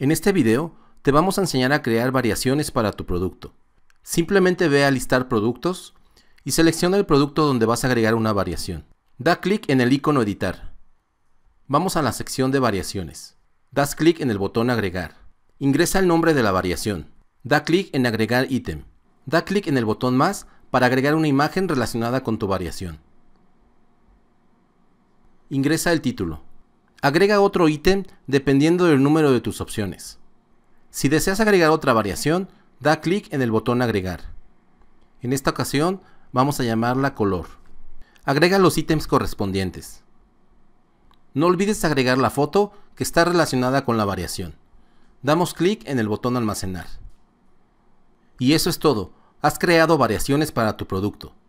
En este video te vamos a enseñar a crear variaciones para tu producto. Simplemente ve a listar productos y selecciona el producto donde vas a agregar una variación. Da clic en el icono editar. Vamos a la sección de variaciones. Das clic en el botón agregar. Ingresa el nombre de la variación. Da clic en agregar ítem. Da clic en el botón más para agregar una imagen relacionada con tu variación. Ingresa el título. Agrega otro ítem dependiendo del número de tus opciones. Si deseas agregar otra variación, da clic en el botón agregar. En esta ocasión vamos a llamarla color. Agrega los ítems correspondientes. No olvides agregar la foto que está relacionada con la variación. Damos clic en el botón almacenar. Y eso es todo, has creado variaciones para tu producto.